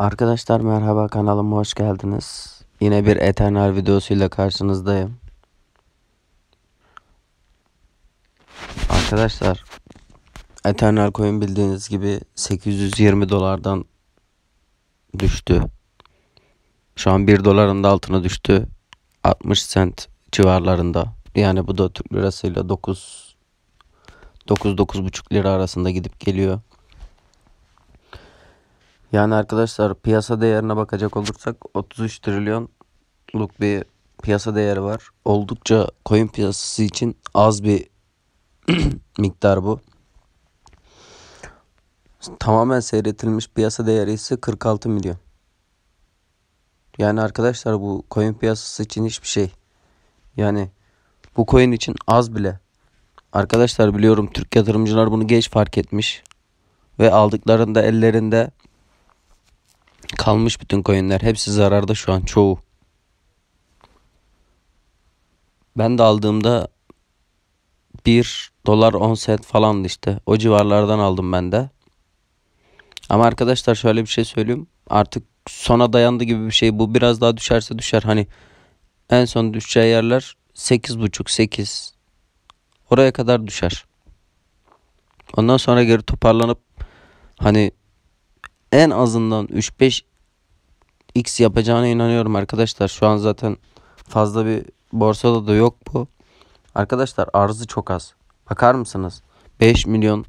Arkadaşlar merhaba kanalıma hoş geldiniz. Yine bir Eternal videosuyla karşınızdayım. Arkadaşlar Eternal coin bildiğiniz gibi 820 dolardan düştü. Şu an 1 doların da altına düştü. 60 sent civarlarında. Yani bu da Türk lirasıyla 9 9 9,5 lira arasında gidip geliyor. Yani arkadaşlar piyasa değerine bakacak olursak 33 trilyonluk bir piyasa değeri var. Oldukça coin piyasası için az bir miktar bu. Tamamen seyretilmiş piyasa değeri ise 46 milyon. Yani arkadaşlar bu coin piyasası için hiçbir şey. Yani bu coin için az bile. Arkadaşlar biliyorum Türk yatırımcılar bunu geç fark etmiş. Ve aldıklarında ellerinde Kalmış bütün coinler. Hepsi zararda şu an çoğu. Ben de aldığımda 1 dolar 10 sent falandı işte. O civarlardan aldım ben de. Ama arkadaşlar şöyle bir şey söyleyeyim. Artık sona dayandı gibi bir şey. Bu biraz daha düşerse düşer. Hani en son düşeceği yerler 8.5 8. Oraya kadar düşer. Ondan sonra geri toparlanıp hani en azından 3-5 x yapacağına inanıyorum arkadaşlar. Şu an zaten fazla bir borsada da yok bu. Arkadaşlar arzı çok az. Bakar mısınız? 5 milyon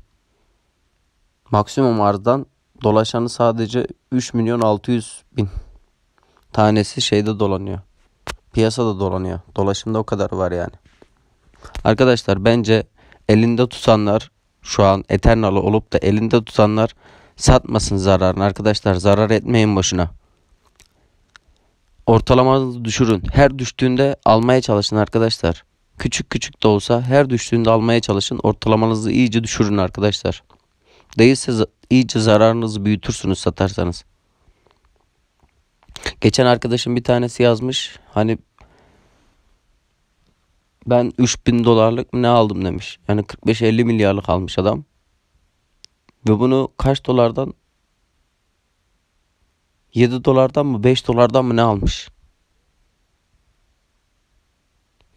maksimum arzdan dolaşanı sadece 3 milyon 600 bin tanesi şeyde dolanıyor. Piyasada dolanıyor. Dolaşımda o kadar var yani. Arkadaşlar bence elinde tutanlar şu an Eternal'ı olup da elinde tutanlar Satmasın zararını arkadaşlar. Zarar etmeyin boşuna. Ortalamanızı düşürün. Her düştüğünde almaya çalışın arkadaşlar. Küçük küçük de olsa her düştüğünde almaya çalışın. Ortalamanızı iyice düşürün arkadaşlar. Değilse iyice zararınızı büyütürsünüz satarsanız. Geçen arkadaşım bir tanesi yazmış. Hani ben 3000 dolarlık ne aldım demiş. Yani 45-50 milyarlık almış adam. Ve bunu kaç dolardan 7 dolardan mı 5 dolardan mı ne almış?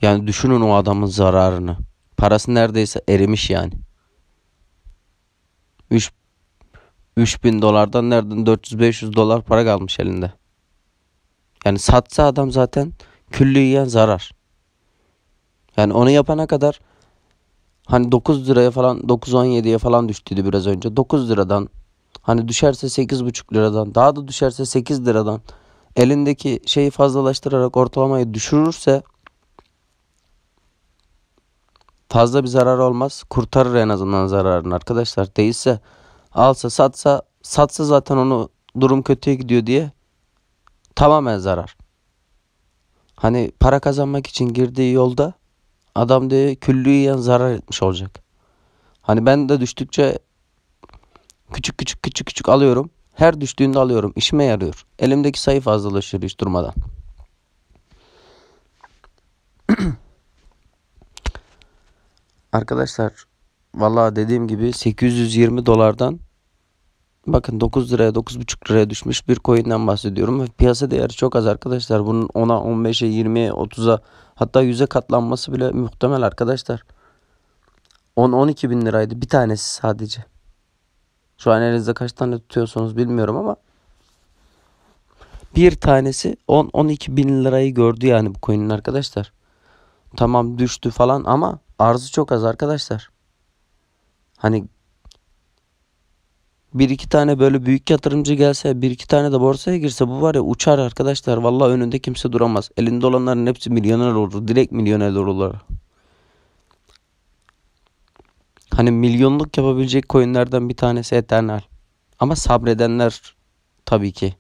Yani düşünün o adamın zararını. Parası neredeyse erimiş yani. 3 3000 dolardan nereden 400-500 dolar para kalmış elinde. Yani satsa adam zaten külliyen zarar. Yani onu yapana kadar Hani 9 liraya falan 9.17'ye falan düştüydü biraz önce. 9 liradan hani düşerse 8.5 liradan daha da düşerse 8 liradan elindeki şeyi fazlalaştırarak ortalamayı düşürürse fazla bir zarar olmaz. Kurtarır en azından zararını arkadaşlar. Değilse alsa satsa satsa zaten onu durum kötüye gidiyor diye tamamen zarar. Hani para kazanmak için girdiği yolda adam de külliyen zarar etmiş olacak. Hani ben de düştükçe küçük küçük küçük küçük alıyorum. Her düştüğünde alıyorum. İşime yarıyor. Elimdeki sayı fazlalaşıyor hiç durmadan. Arkadaşlar valla dediğim gibi 820 dolardan bakın 9 liraya 9,5 liraya düşmüş bir coin'den bahsediyorum. Piyasa değeri çok az arkadaşlar. Bunun 10'a 15'e 20'ye 30'a Hatta yüze katlanması bile muhtemel arkadaşlar. 10-12 bin liraydı bir tanesi sadece. Şu an elinizde kaç tane tutuyorsunuz bilmiyorum ama bir tanesi 10-12 bin lirayı gördü yani bu coin'in arkadaşlar. Tamam düştü falan ama arzı çok az arkadaşlar. Hani bir iki tane böyle büyük yatırımcı gelse bir iki tane de borsaya girse bu var ya uçar arkadaşlar. Valla önünde kimse duramaz. Elinde olanların hepsi milyoner olur. Direkt milyoner olurlar. Hani milyonluk yapabilecek coinlerden bir tanesi Eternal. Ama sabredenler tabii ki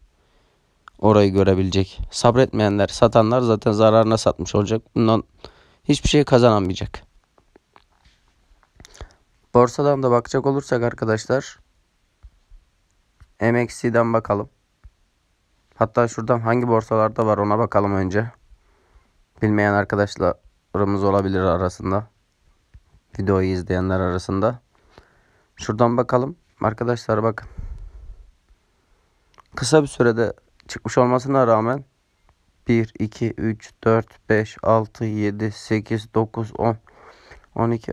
orayı görebilecek. Sabretmeyenler, satanlar zaten zararına satmış olacak. Bundan hiçbir şey kazanamayacak. Borsadan da bakacak olursak arkadaşlar MXC'den bakalım. Hatta şuradan hangi borsalarda var ona bakalım önce. Bilmeyen arkadaşlarımız olabilir arasında. Videoyu izleyenler arasında. Şuradan bakalım. Arkadaşlar bakın. Kısa bir sürede çıkmış olmasına rağmen 1, 2, 3, 4, 5, 6, 7, 8, 9, 10, 12,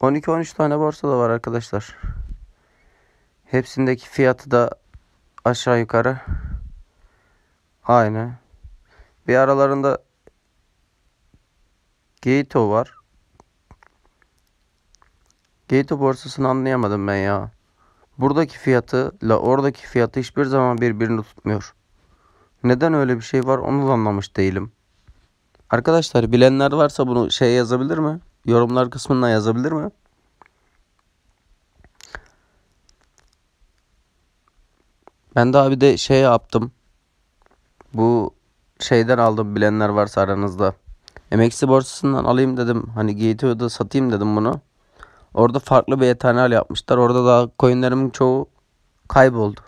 12, 13 tane borsa da var arkadaşlar. Hepsindeki fiyatı da aşağı yukarı aynı. Bir aralarında Gato var. Gato borsasını anlayamadım ben ya. Buradaki fiyatı ile oradaki fiyatı hiçbir zaman birbirini tutmuyor. Neden öyle bir şey var onu da anlamış değilim. Arkadaşlar bilenler varsa bunu şey yazabilir mi? Yorumlar kısmına yazabilir mi? Ben daha bir de şey yaptım. Bu şeyden aldım bilenler varsa aranızda. Emeksi borsasından alayım dedim. Hani GTO'da satayım dedim bunu. Orada farklı bir ethanal yapmışlar. Orada da coinlerimin çoğu kayboldu.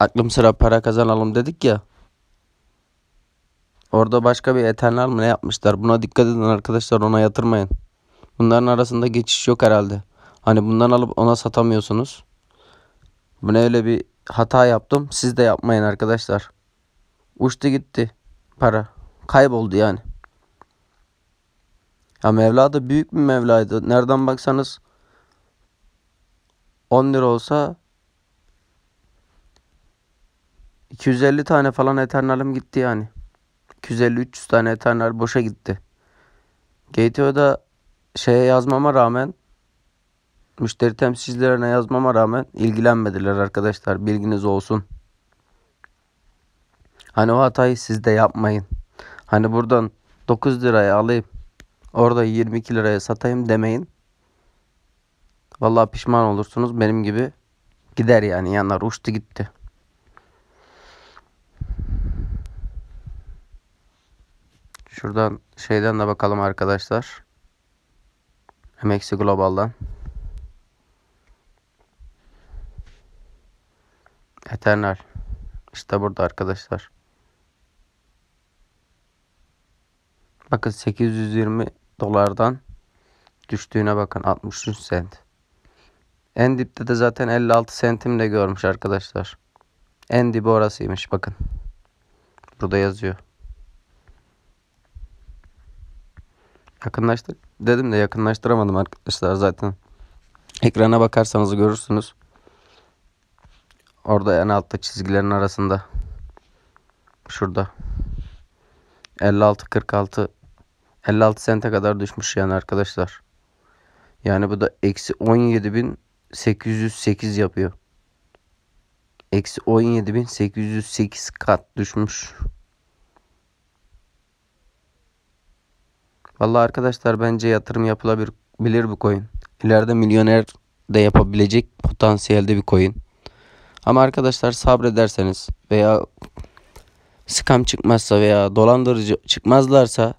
Aklım sıra para kazanalım dedik ya. Orada başka bir ethanal mı ne yapmışlar? Buna dikkat edin arkadaşlar ona yatırmayın. Bunların arasında geçiş yok herhalde. Hani bundan alıp ona satamıyorsunuz. Ben öyle bir hata yaptım. Siz de yapmayın arkadaşlar. Uçtu gitti para. Kayboldu yani. Ya Mevla da büyük bir Mevla'ydı. Nereden baksanız 10 lira olsa 250 tane falan Eternal'ım gitti yani. 250-300 tane Eternal boşa gitti. GTO'da şeye yazmama rağmen Müşteri temsilcilerine yazmama rağmen ilgilenmediler arkadaşlar. Bilginiz olsun. Hani o hatayı siz de yapmayın. Hani buradan 9 liraya alayım. Orada 22 liraya satayım demeyin. Vallahi pişman olursunuz. Benim gibi gider yani yanar uçtu gitti. Şuradan şeyden de bakalım arkadaşlar. Meksi Global'dan. Eternal. İşte burada arkadaşlar. Bakın 820 dolardan düştüğüne bakın 63 sent. En dipte de zaten 56 de görmüş arkadaşlar. En dibi orasıymış bakın. Burada yazıyor. Yakınlaştır. Dedim de yakınlaştıramadım arkadaşlar zaten. Ekrana bakarsanız görürsünüz. Orada en altta çizgilerin arasında. Şurada. 56 46 56 sente kadar düşmüş yani arkadaşlar. Yani bu da eksi 17.808 yapıyor. Eksi 17.808 kat düşmüş. Vallahi arkadaşlar bence yatırım yapılabilir bir coin. İleride milyoner de yapabilecek potansiyelde bir coin. Ama arkadaşlar sabrederseniz veya scam çıkmazsa veya dolandırıcı çıkmazlarsa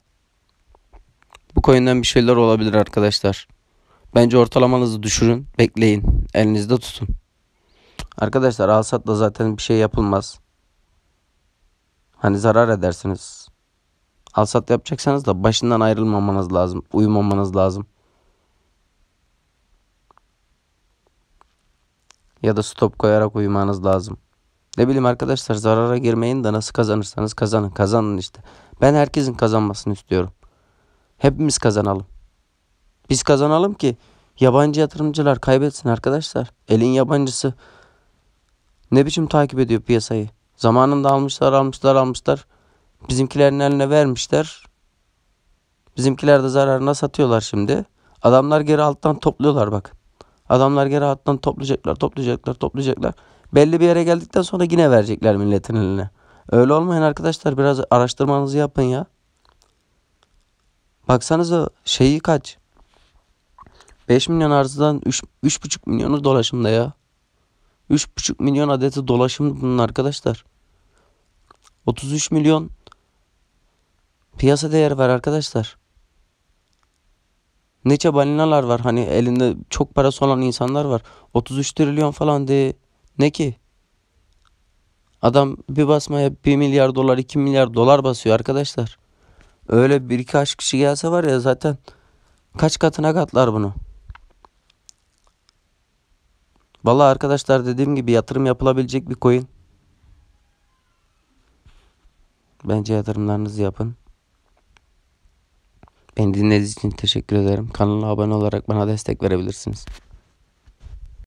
bu coin'den bir şeyler olabilir arkadaşlar. Bence ortalamanızı düşürün, bekleyin, elinizde tutun. Arkadaşlar alsatla zaten bir şey yapılmaz. Hani zarar edersiniz. Alsat yapacaksanız da başından ayrılmamanız lazım, uyumamanız lazım. ya da stop koyarak uyumanız lazım. Ne bileyim arkadaşlar zarara girmeyin de nasıl kazanırsanız kazanın kazanın işte. Ben herkesin kazanmasını istiyorum. Hepimiz kazanalım. Biz kazanalım ki yabancı yatırımcılar kaybetsin arkadaşlar. Elin yabancısı ne biçim takip ediyor piyasayı. Zamanında almışlar almışlar almışlar. Bizimkilerin eline vermişler. Bizimkiler de zararına satıyorlar şimdi. Adamlar geri alttan topluyorlar bak. Adamlar geri hattan toplayacaklar, toplayacaklar, toplayacaklar. Belli bir yere geldikten sonra yine verecekler milletin eline. Öyle olmayın arkadaşlar biraz araştırmanızı yapın ya. Baksanıza şeyi kaç? 5 milyon arzadan 3, 3,5 milyonu dolaşımda ya. 3,5 milyon adeti dolaşım bunun arkadaşlar. 33 milyon piyasa değeri var arkadaşlar nice balinalar var. Hani elinde çok parası olan insanlar var. 33 trilyon falan de ne ki? Adam bir basmaya 1 milyar dolar 2 milyar dolar basıyor arkadaşlar. Öyle bir kaç kişi gelse var ya zaten kaç katına katlar bunu. Valla arkadaşlar dediğim gibi yatırım yapılabilecek bir coin. Bence yatırımlarınızı yapın. Beni dinlediğiniz için teşekkür ederim. Kanala abone olarak bana destek verebilirsiniz.